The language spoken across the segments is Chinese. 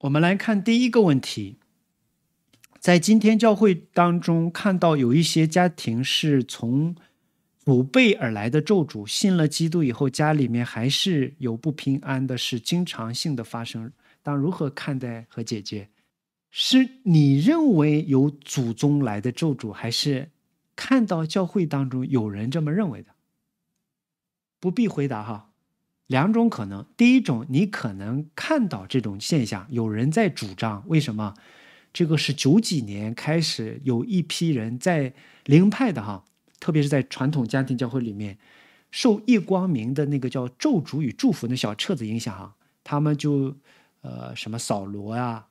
我们来看第一个问题，在今天教会当中看到有一些家庭是从祖辈而来的咒主，信了基督以后，家里面还是有不平安的事，经常性的发生，当如何看待和解决？是你认为有祖宗来的咒主，还是看到教会当中有人这么认为的？不必回答哈。两种可能，第一种，你可能看到这种现象，有人在主张，为什么？这个是九几年开始，有一批人在灵派的哈，特别是在传统家庭教会里面，受叶光明的那个叫《咒主与祝福》那小册子影响哈，他们就，呃，什么扫罗啊，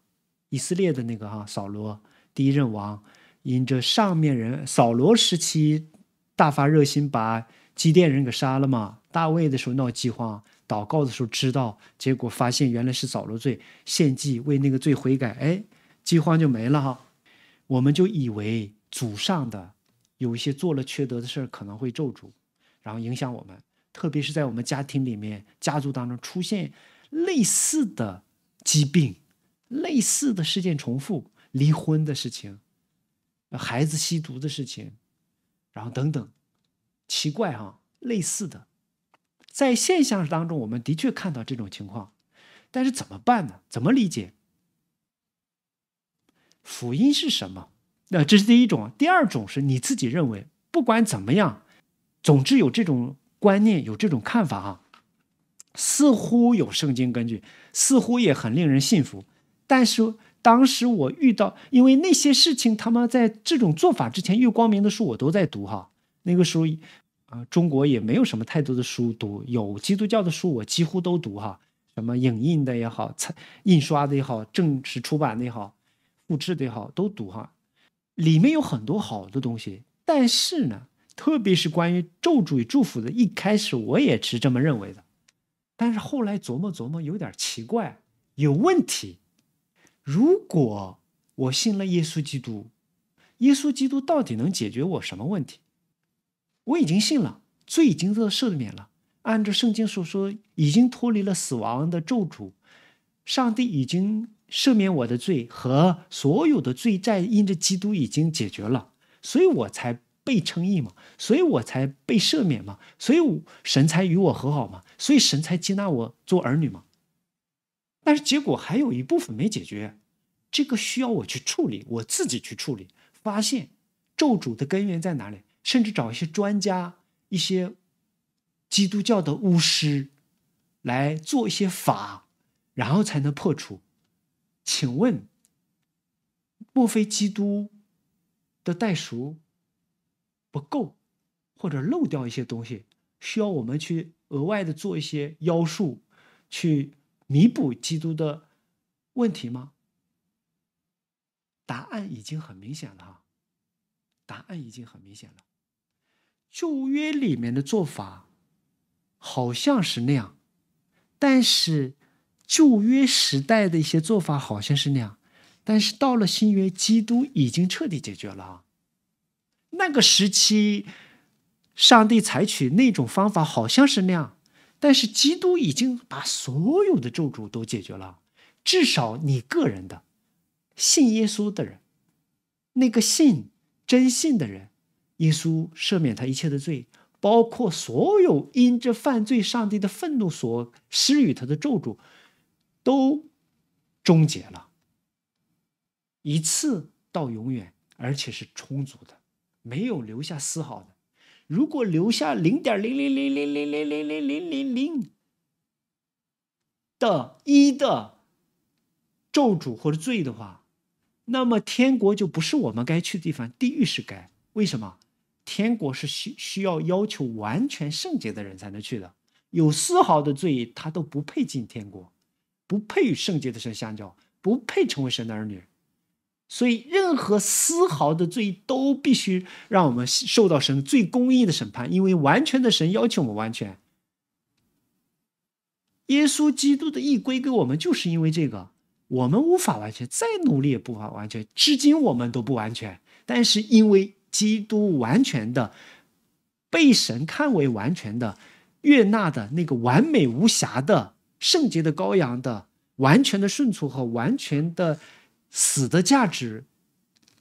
以色列的那个哈，扫罗第一任王，因着上面人扫罗时期大发热心，把。祭奠人给杀了嘛？大卫的时候闹饥荒，祷告的时候知道，结果发现原来是扫罗罪，献祭为那个罪悔改，哎，饥荒就没了哈。我们就以为祖上的有一些做了缺德的事儿，可能会咒诅，然后影响我们，特别是在我们家庭里面、家族当中出现类似的疾病、类似的事件重复、离婚的事情、孩子吸毒的事情，然后等等。奇怪哈，类似的，在现象当中，我们的确看到这种情况，但是怎么办呢？怎么理解？福音是什么？那这是第一种。第二种是你自己认为，不管怎么样，总之有这种观念，有这种看法哈，似乎有圣经根据，似乎也很令人信服。但是当时我遇到，因为那些事情，他妈在这种做法之前，月光明的书我都在读哈。那个时候，啊，中国也没有什么太多的书读，有基督教的书我几乎都读哈，什么影印的也好，彩印刷的也好，正式出版的也好，复制的也好都读哈，里面有很多好的东西。但是呢，特别是关于咒诅与祝福的，一开始我也是这么认为的，但是后来琢磨琢磨，有点奇怪，有问题。如果我信了耶稣基督，耶稣基督到底能解决我什么问题？我已经信了，罪已经赦免了。按照圣经所说，已经脱离了死亡的咒诅，上帝已经赦免我的罪和所有的罪债，因着基督已经解决了，所以我才被称义嘛，所以我才被赦免嘛，所以神才与我和好嘛，所以神才接纳我做儿女嘛。但是结果还有一部分没解决，这个需要我去处理，我自己去处理，发现咒诅的根源在哪里。甚至找一些专家、一些基督教的巫师来做一些法，然后才能破除。请问，莫非基督的代赎不够，或者漏掉一些东西，需要我们去额外的做一些妖术去弥补基督的问题吗？答案已经很明显了，哈。答案已经很明显了。旧约里面的做法好像是那样，但是旧约时代的一些做法好像是那样，但是到了新约，基督已经彻底解决了。那个时期，上帝采取那种方法好像是那样，但是基督已经把所有的咒诅都解决了，至少你个人的信耶稣的人，那个信。真信的人，耶稣赦免他一切的罪，包括所有因这犯罪上帝的愤怒所施予他的咒诅，都终结了，一次到永远，而且是充足的，没有留下丝毫的。如果留下零点零零零零零零零零零零的一的咒诅或者罪的话。那么天国就不是我们该去的地方，地狱是该。为什么？天国是需需要要求完全圣洁的人才能去的，有丝毫的罪，他都不配进天国，不配与圣洁的神相交，不配成为神的儿女。所以，任何丝毫的罪都必须让我们受到神最公义的审判，因为完全的神要求我们完全。耶稣基督的义归给我们，就是因为这个。我们无法完全，再努力也无法完全。至今我们都不完全，但是因为基督完全的被神看为完全的、悦纳的那个完美无瑕的、圣洁的羔羊的完全的顺从和完全的死的价值，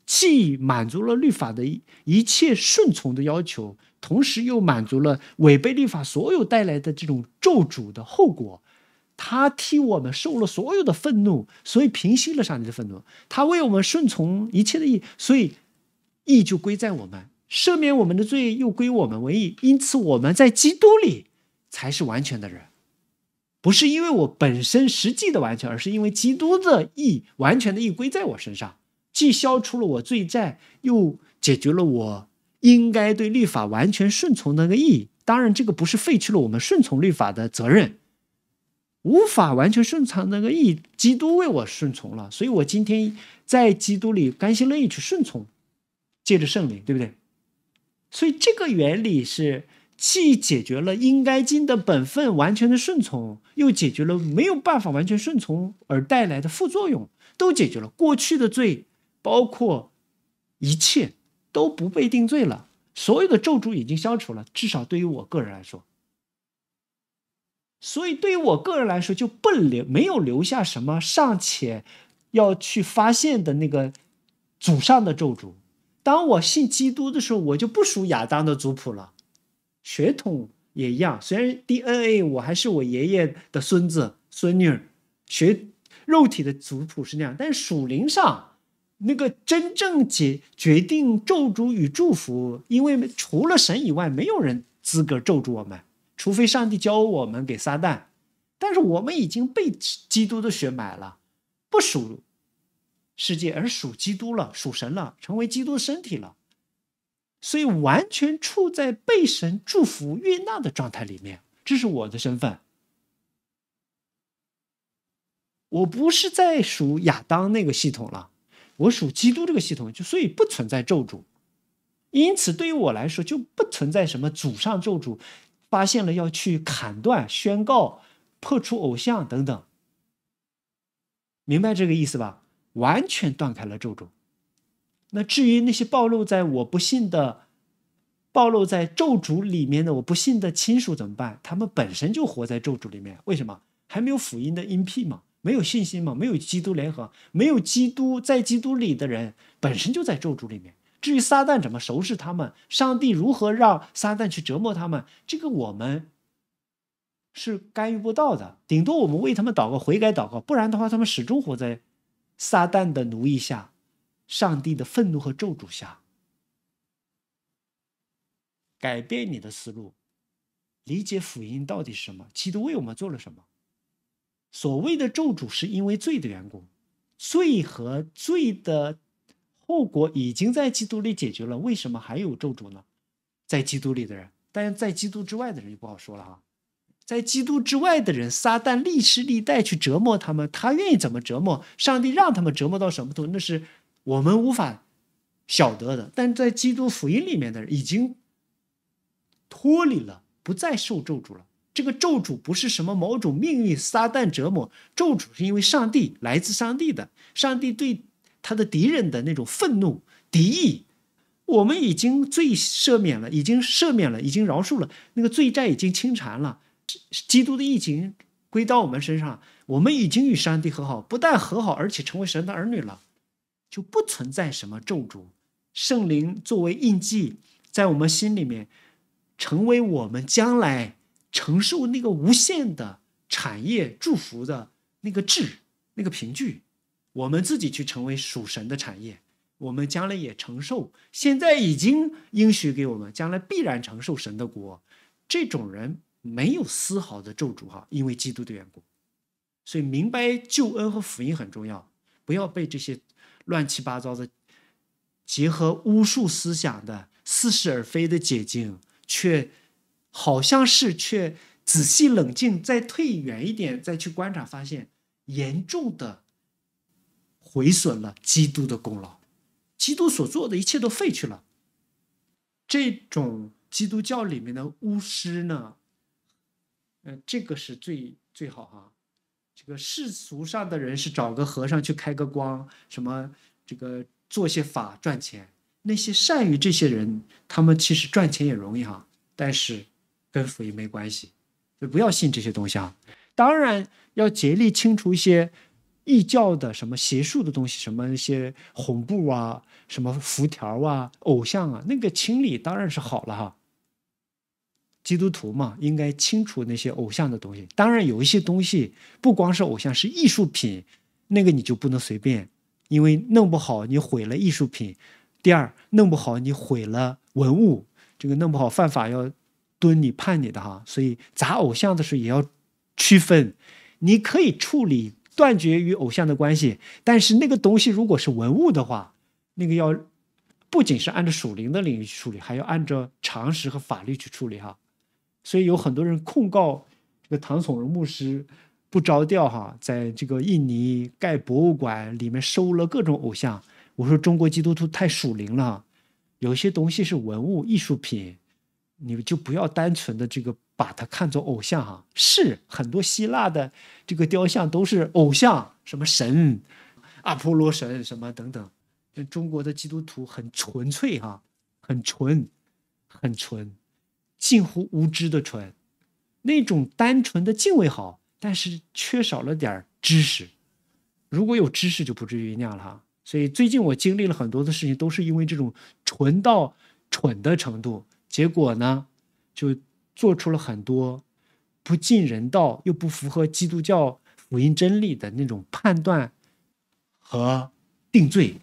既满足了律法的一一切顺从的要求，同时又满足了违背律法所有带来的这种咒诅的后果。他替我们受了所有的愤怒，所以平息了上帝的愤怒。他为我们顺从一切的义，所以义就归在我们，赦免我们的罪又归我们为义。因此我们在基督里才是完全的人，不是因为我本身实际的完全，而是因为基督的义完全的义归在我身上，既消除了我罪债，又解决了我应该对律法完全顺从那个义。当然，这个不是废去了我们顺从律法的责任。无法完全顺从那个意，基督为我顺从了，所以我今天在基督里甘心乐意去顺从，借着圣灵，对不对？所以这个原理是既解决了应该尽的本分完全的顺从，又解决了没有办法完全顺从而带来的副作用，都解决了。过去的罪，包括一切，都不被定罪了，所有的咒诅已经消除了。至少对于我个人来说。所以，对于我个人来说，就不留没有留下什么尚且要去发现的那个祖上的咒诅。当我信基督的时候，我就不属亚当的族谱了，血统也一样。虽然 DNA 我还是我爷爷的孙子孙女血肉体的族谱是那样，但属灵上那个真正决决定咒诅与祝福，因为除了神以外，没有人资格咒诅我们。除非上帝教我们给撒旦，但是我们已经被基督的血买了，不属世界，而属基督了，属神了，成为基督的身体了，所以完全处在被神祝福悦纳的状态里面。这是我的身份，我不是在属亚当那个系统了，我属基督这个系统，就所以不存在咒诅。因此对于我来说就不存在什么祖上咒主。发现了要去砍断、宣告、破除偶像等等，明白这个意思吧？完全断开了咒诅。那至于那些暴露在我不信的、暴露在咒主里面的我不信的亲属怎么办？他们本身就活在咒主里面，为什么还没有福音的音辟吗？没有信心吗？没有基督联合？没有基督在基督里的人，本身就在咒主里面。至于撒旦怎么收拾他们，上帝如何让撒旦去折磨他们，这个我们是干预不到的。顶多我们为他们祷告悔改，祷告，不然的话，他们始终活在撒旦的奴役下、上帝的愤怒和咒诅下。改变你的思路，理解福音到底是什么？基督为我们做了什么？所谓的咒诅是因为罪的缘故，罪和罪的。后果已经在基督里解决了，为什么还有咒诅呢？在基督里的人，但是，在基督之外的人就不好说了啊。在基督之外的人，撒旦历世历代去折磨他们，他愿意怎么折磨，上帝让他们折磨到什么度，那是我们无法晓得的。但在基督福音里面的人，已经脱离了，不再受咒诅了。这个咒诅不是什么某种命运，撒旦折磨咒诅是因为上帝来自上帝的，上帝对。他的敌人的那种愤怒、敌意，我们已经最赦免了，已经赦免了，已经饶恕了。那个罪债已经清偿了，基督的义情经归到我们身上。我们已经与上帝和好，不但和好，而且成为神的儿女了，就不存在什么咒诅。圣灵作为印记，在我们心里面，成为我们将来承受那个无限的产业、祝福的那个质、那个凭据。我们自己去成为属神的产业，我们将来也承受。现在已经应许给我们，将来必然承受神的国。这种人没有丝毫的咒诅哈，因为基督的缘故。所以明白救恩和福音很重要，不要被这些乱七八糟的结合巫术思想的似是而非的解经，却好像是却仔细冷静再退远一点再去观察，发现严重的。毁损了基督的功劳，基督所做的一切都废去了。这种基督教里面的巫师呢，嗯，这个是最最好哈。这个世俗上的人是找个和尚去开个光，什么这个做些法赚钱。那些善于这些人，他们其实赚钱也容易哈，但是跟福音没关系，就不要信这些东西啊。当然要竭力清除一些。异教的什么邪术的东西，什么一些红布啊，什么符条啊，偶像啊，那个清理当然是好了哈。基督徒嘛，应该清除那些偶像的东西。当然有一些东西不光是偶像，是艺术品，那个你就不能随便，因为弄不好你毁了艺术品。第二，弄不好你毁了文物，这个弄不好犯法要蹲你判你的哈。所以砸偶像的时候也要区分，你可以处理。断绝与偶像的关系，但是那个东西如果是文物的话，那个要不仅是按照属灵的领域去处理，还要按照常识和法律去处理哈。所以有很多人控告这个唐耸荣牧师不着调哈，在这个印尼盖博物馆里面收了各种偶像。我说中国基督徒太属灵了，有些东西是文物、艺术品，你们就不要单纯的这个。把他看作偶像哈，是很多希腊的这个雕像都是偶像，什么神，阿波罗神什么等等。中国的基督徒很纯粹哈，很纯，很纯，近乎无知的纯，那种单纯的敬畏好，但是缺少了点知识。如果有知识就不至于那样了哈。所以最近我经历了很多的事情，都是因为这种纯到蠢的程度，结果呢就。做出了很多不尽人道又不符合基督教福音真理的那种判断和定罪，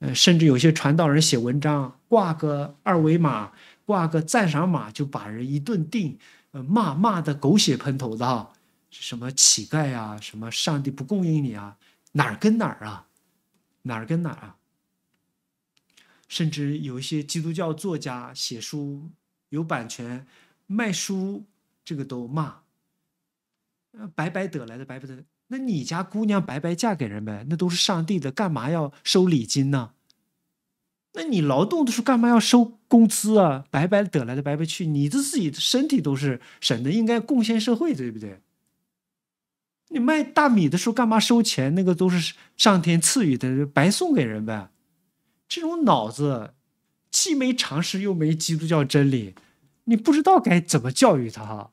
呃，甚至有些传道人写文章，挂个二维码，挂个赞赏码，就把人一顿定，呃，骂骂的狗血喷头的哈，什么乞丐啊，什么上帝不供应你啊，哪儿跟哪儿啊，哪儿跟哪儿啊，甚至有一些基督教作家写书有版权。卖书，这个都骂，白白得来的，白白的。那你家姑娘白白嫁给人呗，那都是上帝的，干嘛要收礼金呢？那你劳动的时候干嘛要收工资啊？白白得来的，白白去，你的自己的身体都是神的，应该贡献社会，对不对？你卖大米的时候干嘛收钱？那个都是上天赐予的，白送给人呗。这种脑子，既没常识，又没基督教真理。你不知道该怎么教育他，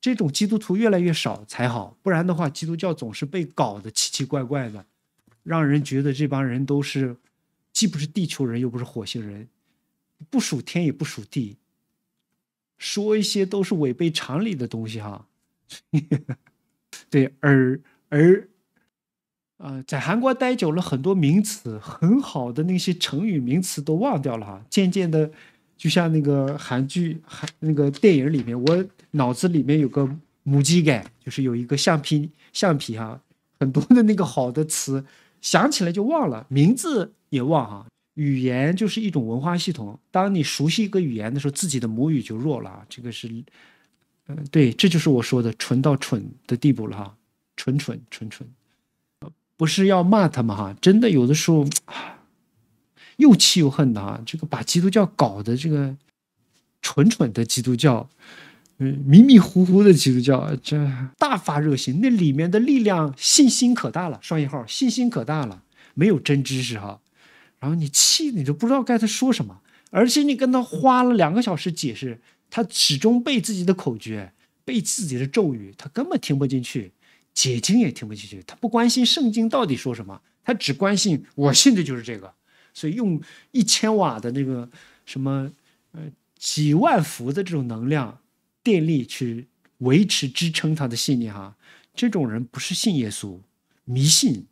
这种基督徒越来越少才好，不然的话，基督教总是被搞得奇奇怪怪的，让人觉得这帮人都是既不是地球人又不是火星人，不属天也不属地，说一些都是违背常理的东西哈。对，而而，呃，在韩国待久了，很多名词很好的那些成语名词都忘掉了哈，渐渐的。就像那个韩剧、韩那个电影里面，我脑子里面有个母鸡感，就是有一个橡皮橡皮哈，很多的那个好的词想起来就忘了，名字也忘哈。语言就是一种文化系统，当你熟悉一个语言的时候，自己的母语就弱了。啊。这个是，嗯，对，这就是我说的蠢到蠢的地步了哈，蠢蠢蠢蠢，呃，不是要骂他们哈，真的有的时候。又气又恨的啊！这个把基督教搞的这个蠢蠢的基督教，嗯，迷迷糊糊的基督教，这大发热心，那里面的力量信心可大了！双引号信心可大了，没有真知识哈。然后你气，你就不知道该他说什么。而且你跟他花了两个小时解释，他始终背自己的口诀，背自己的咒语，他根本听不进去，解经也听不进去。他不关心圣经到底说什么，他只关心我信的就是这个。所以用一千瓦的那个什么呃几万伏的这种能量电力去维持支撑他的信念哈，这种人不是信耶稣，迷信，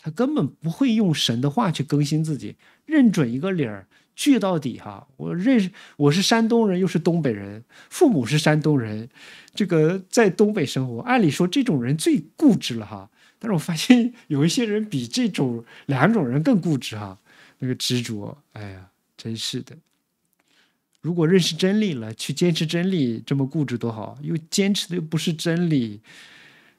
他根本不会用神的话去更新自己，认准一个理儿，据到底哈。我认识我是山东人，又是东北人，父母是山东人，这个在东北生活，按理说这种人最固执了哈。但是我发现有一些人比这种两种人更固执哈。那个执着，哎呀，真是的！如果认识真理了，去坚持真理，这么固执多好。又坚持的又不是真理，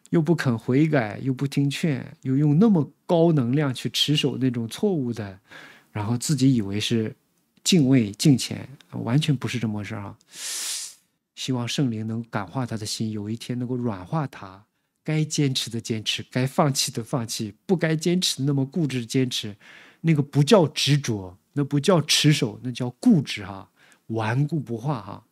又不肯悔改，又不听劝，又用那么高能量去持守那种错误的，然后自己以为是敬畏敬虔，完全不是这么回事啊！希望圣灵能感化他的心，有一天能够软化他。该坚持的坚持，该放弃的放弃，不该坚持那么固执坚持。那个不叫执着，那不叫持守，那叫固执哈，顽固不化哈。